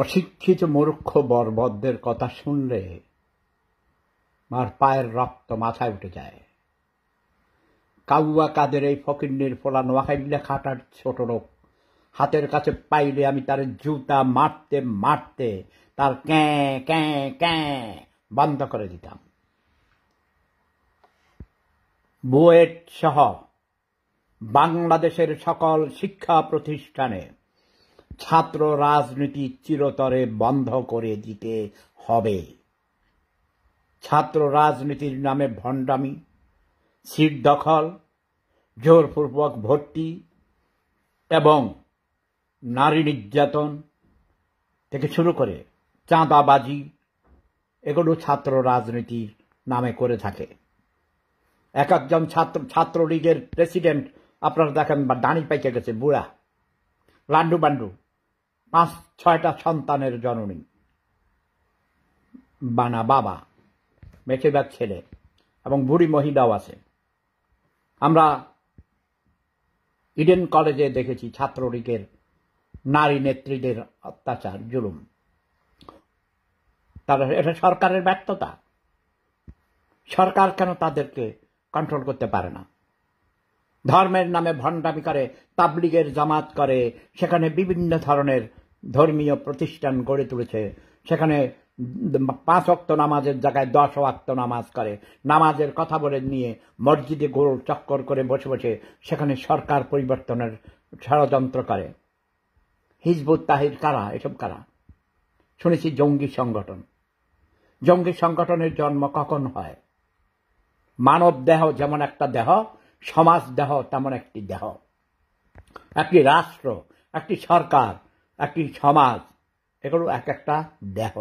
অশিক্ষিত মূর্খ বর্বদদের কথা শুনলে মার পায়ের রক্ত মাথায় উঠে যায় কাউয়া কাদের এই ফকিন্নির ফোলা নোয়াখাইলে খাটার ছোট লোক হাতের কাছে পাইলে আমি তার জুতা মারতে মারতে তার ক্যাঁ ক্যাঁ ক্যাঁ বন্ধ করে দিতাম বুয়েট সহ বাংলাদেশের সকল শিক্ষা প্রতিষ্ঠানে ছাত্র রাজনীতি চিরতরে বন্ধ করে দিতে হবে ছাত্র রাজনীতির নামে ভণ্ডামি সিট দখল জোরপূর্বক ভর্তি এবং নারী নির্যাতন থেকে শুরু করে চাঁদাবাজি এগুলো ছাত্র রাজনীতির নামে করে থাকে এক একজন ছাত্র ছাত্রলীগের প্রেসিডেন্ট আপনারা দেখেন বা দাঁড়ি পাইকে গেছে বুড়া লাড্ডু বান্ডু পাঁচ ছয়টা সন্তানের জননী বানা বাবা বেশিরভাগ ছেলে এবং বুড়ি মহিলাও আছে আমরা ইডেন কলেজে দেখেছি ছাত্রলীগের নারী নেত্রীদের অত্যাচার জুলুম তারা এটা সরকারের ব্যর্থতা সরকার কেন তাদেরকে কন্ট্রোল করতে পারে না ধর্মের নামে ভণ্ডামি করে তাবলিগের জামাত করে সেখানে বিভিন্ন ধরনের ধর্মীয় প্রতিষ্ঠান গড়ে তুলেছে সেখানে পাঁচ অক্ত নামাজের জায়গায় দশ অক্ত নামাজ করে নামাজের কথা বলে নিয়ে মসজিদে গোল চক্কর করে বসে বসে সেখানে সরকার পরিবর্তনের ষড়যন্ত্র করে হিজবুত তাহির কারা এসব কারা শুনেছি জঙ্গি সংগঠন জঙ্গি সংগঠনের জন্ম কখন হয় মানব দেহ যেমন একটা দেহ সমাজ দেহ তেমন একটি দেহ একটি রাষ্ট্র একটি সরকার একটি সমাজ এগুলো এক একটা দেহ